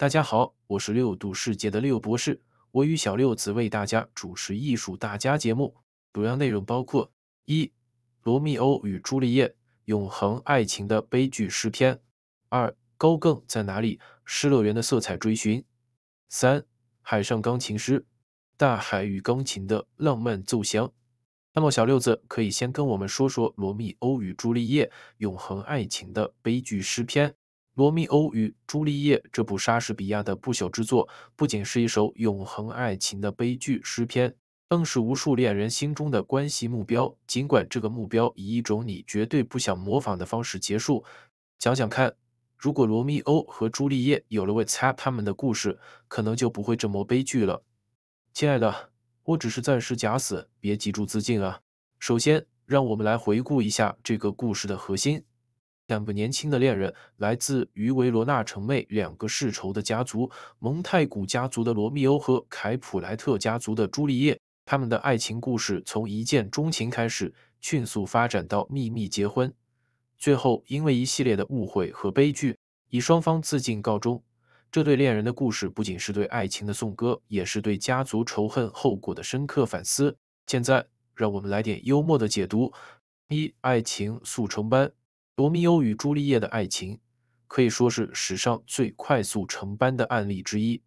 大家好，我是六度世界的六博士，我与小六子为大家主持《艺术大家》节目，主要内容包括：一、罗密欧与朱丽叶，永恒爱情的悲剧诗篇；二、高更在哪里？失乐园的色彩追寻；三、海上钢琴师，大海与钢琴的浪漫奏响。那么，小六子可以先跟我们说说《罗密欧与朱丽叶》，永恒爱情的悲剧诗篇。《罗密欧与朱丽叶》这部莎士比亚的不朽之作，不仅是一首永恒爱情的悲剧诗篇，更是无数恋人心中的关系目标。尽管这个目标以一种你绝对不想模仿的方式结束。想想看，如果罗密欧和朱丽叶有了为他们的故事，可能就不会这么悲剧了。亲爱的，我只是暂时假死，别急住自尽啊。首先，让我们来回顾一下这个故事的核心。两不年轻的恋人，来自于维罗纳城内两个世仇的家族——蒙太古家族的罗密欧和凯普莱特家族的朱丽叶。他们的爱情故事从一见钟情开始，迅速发展到秘密结婚，最后因为一系列的误会和悲剧，以双方自尽告终。这对恋人的故事不仅是对爱情的颂歌，也是对家族仇恨后果的深刻反思。现在，让我们来点幽默的解读：一、爱情速成班。罗密欧与朱丽叶的爱情可以说是史上最快速成班的案例之一，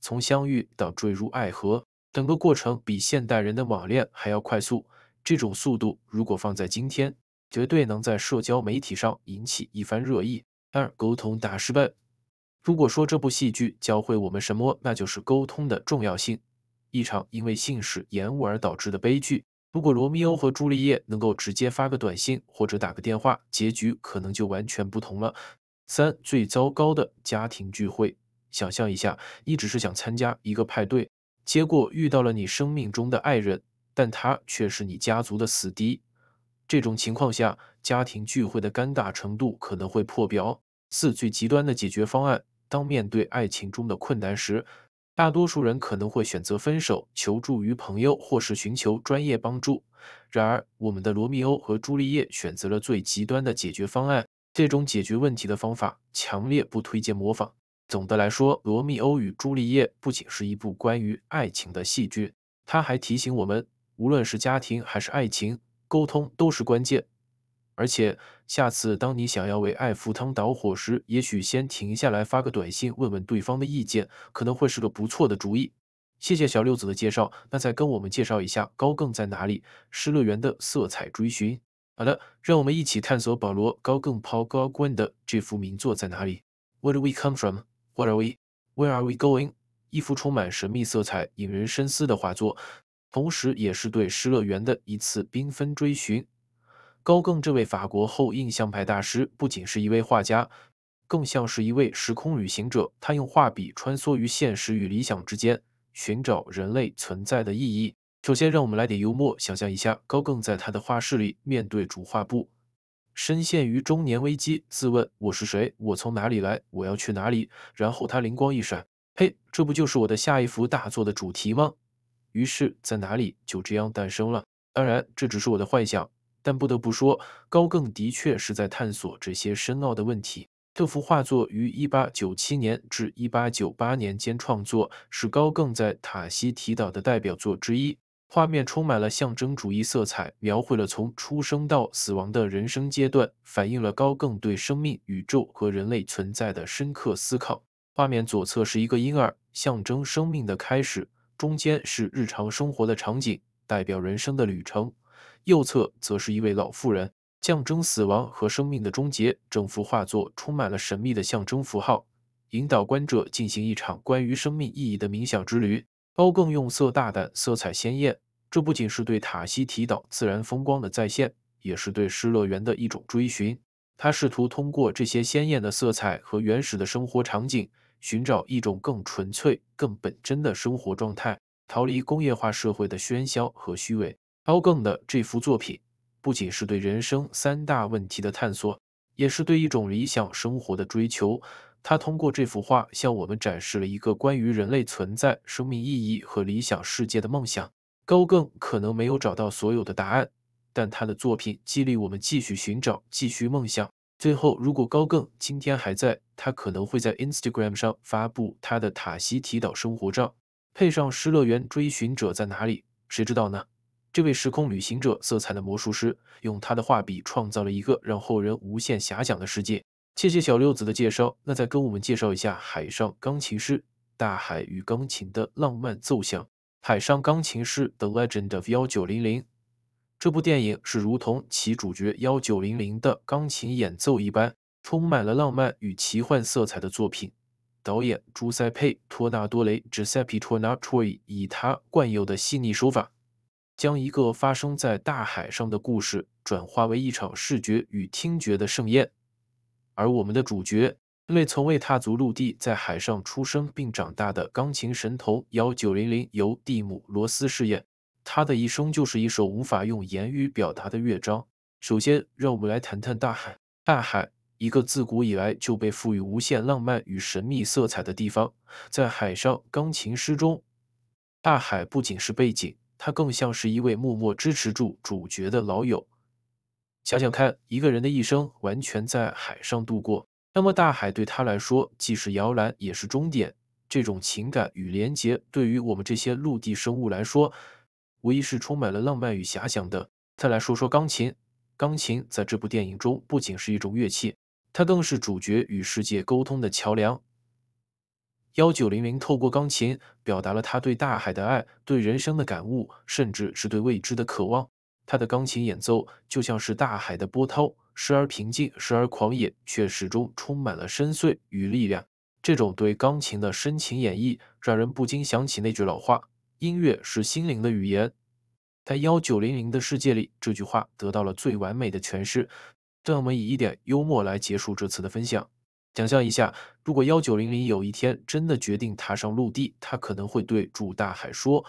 从相遇到坠入爱河，整个过程比现代人的网恋还要快速。这种速度如果放在今天，绝对能在社交媒体上引起一番热议。二、沟通大失败。如果说这部戏剧教会我们什么，那就是沟通的重要性。一场因为信使延误而导致的悲剧。如果罗密欧和朱丽叶能够直接发个短信或者打个电话，结局可能就完全不同了。三、最糟糕的家庭聚会。想象一下，你只是想参加一个派对，结果遇到了你生命中的爱人，但他却是你家族的死敌。这种情况下，家庭聚会的尴尬程度可能会破表。四、最极端的解决方案。当面对爱情中的困难时，大多数人可能会选择分手，求助于朋友或是寻求专业帮助。然而，我们的罗密欧和朱丽叶选择了最极端的解决方案。这种解决问题的方法强烈不推荐模仿。总的来说，《罗密欧与朱丽叶》不仅是一部关于爱情的戏剧，它还提醒我们，无论是家庭还是爱情，沟通都是关键。而且，下次当你想要为爱赴汤蹈火时，也许先停下来发个短信问问对方的意见，可能会是个不错的主意。谢谢小六子的介绍。那再跟我们介绍一下高更在哪里《失乐园》的色彩追寻。好的，让我们一起探索保罗高更 Paul g g u n 的这幅名作在哪里。Where do we come from? What are we? Where are we going? 一幅充满神秘色彩、引人深思的画作，同时也是对《失乐园》的一次缤纷追寻。高更这位法国后印象派大师，不仅是一位画家，更像是一位时空旅行者。他用画笔穿梭于现实与理想之间，寻找人类存在的意义。首先，让我们来点幽默。想象一下，高更在他的画室里，面对主画布，深陷于中年危机，自问：“我是谁？我从哪里来？我要去哪里？”然后他灵光一闪：“嘿，这不就是我的下一幅大作的主题吗？”于是，在哪里就这样诞生了。当然，这只是我的幻想。但不得不说，高更的确是在探索这些深奥的问题。这幅画作于1897年至1898年间创作，是高更在塔希提岛的代表作之一。画面充满了象征主义色彩，描绘了从出生到死亡的人生阶段，反映了高更对生命、宇宙和人类存在的深刻思考。画面左侧是一个婴儿，象征生命的开始；中间是日常生活的场景，代表人生的旅程。右侧则是一位老妇人，象征死亡和生命的终结。整幅画作充满了神秘的象征符号，引导观者进行一场关于生命意义的冥想之旅。包更用色大胆，色彩鲜艳，这不仅是对塔西提岛自然风光的再现，也是对失乐园的一种追寻。他试图通过这些鲜艳的色彩和原始的生活场景，寻找一种更纯粹、更本真的生活状态，逃离工业化社会的喧嚣和虚伪。高更的这幅作品不仅是对人生三大问题的探索，也是对一种理想生活的追求。他通过这幅画向我们展示了一个关于人类存在、生命意义和理想世界的梦想。高更可能没有找到所有的答案，但他的作品激励我们继续寻找，继续梦想。最后，如果高更今天还在，他可能会在 Instagram 上发布他的塔希提岛生活照，配上《失乐园》，追寻者在哪里？谁知道呢？这位时空旅行者色彩的魔术师，用他的画笔创造了一个让后人无限遐想的世界。谢谢小六子的介绍，那再跟我们介绍一下《海上钢琴师》大海与钢琴的浪漫奏响，《海上钢琴师》The Legend of 幺九零零这部电影是如同其主角幺九零零的钢琴演奏一般，充满了浪漫与奇幻色彩的作品。导演朱塞佩·托纳多雷 （Giuseppe Tornatore） 以他惯有的细腻手法。将一个发生在大海上的故事转化为一场视觉与听觉的盛宴，而我们的主角，因为从未踏足陆地、在海上出生并长大的钢琴神童幺九零零，由蒂姆·罗斯饰演。他的一生就是一首无法用言语表达的乐章。首先，让我们来谈谈大海。大海，一个自古以来就被赋予无限浪漫与神秘色彩的地方。在海上钢琴师中，大海不仅是背景。他更像是一位默默支持住主角的老友。想想看，一个人的一生完全在海上度过，那么大海对他来说既是摇篮，也是终点。这种情感与连结，对于我们这些陆地生物来说，无疑是充满了浪漫与遐想的。再来说说钢琴，钢琴在这部电影中不仅是一种乐器，它更是主角与世界沟通的桥梁。幺九零零透过钢琴表达了他对大海的爱、对人生的感悟，甚至是对未知的渴望。他的钢琴演奏就像是大海的波涛，时而平静，时而狂野，却始终充满了深邃与力量。这种对钢琴的深情演绎，让人不禁想起那句老话：“音乐是心灵的语言。”在幺九零零的世界里，这句话得到了最完美的诠释。让我们以一点幽默来结束这次的分享。想象一下，如果幺九零零有一天真的决定踏上陆地，他可能会对祝大海说：“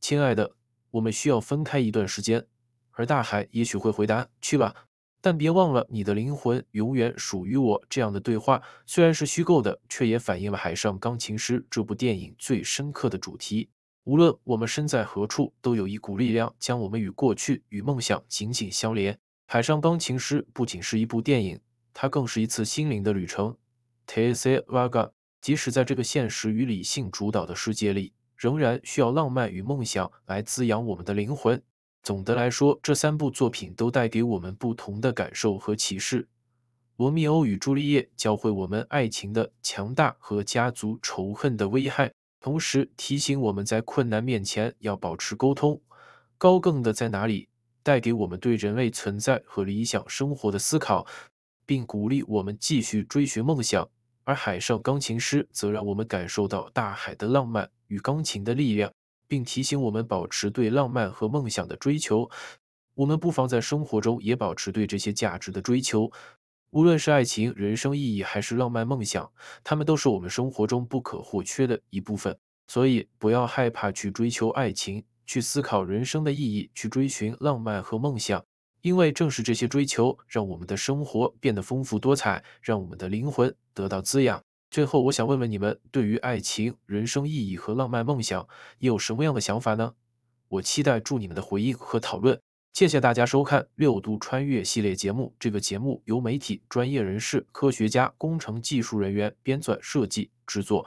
亲爱的，我们需要分开一段时间。”而大海也许会回答：“去吧，但别忘了你的灵魂永远属于我。”这样的对话虽然是虚构的，却也反映了《海上钢琴师》这部电影最深刻的主题：无论我们身在何处，都有一股力量将我们与过去、与梦想紧紧相连。《海上钢琴师》不仅是一部电影。它更是一次心灵的旅程。Tsevaga，即使在这个现实与理性主导的世界里，仍然需要浪漫与梦想来滋养我们的灵魂。总的来说，这三部作品都带给我们不同的感受和启示。《罗密欧与朱丽叶》教会我们爱情的强大和家族仇恨的危害，同时提醒我们在困难面前要保持沟通。高更的在哪里带给我们对人类存在和理想生活的思考。并鼓励我们继续追寻梦想，而《海上钢琴师》则让我们感受到大海的浪漫与钢琴的力量，并提醒我们保持对浪漫和梦想的追求。我们不妨在生活中也保持对这些价值的追求，无论是爱情、人生意义，还是浪漫梦想，他们都是我们生活中不可或缺的一部分。所以，不要害怕去追求爱情，去思考人生的意义，去追寻浪漫和梦想。因为正是这些追求，让我们的生活变得丰富多彩，让我们的灵魂得到滋养。最后，我想问问你们，对于爱情、人生意义和浪漫梦想，你有什么样的想法呢？我期待住你们的回应和讨论。谢谢大家收看《六度穿越》系列节目。这个节目由媒体专业人士、科学家、工程技术人员编纂设计制作。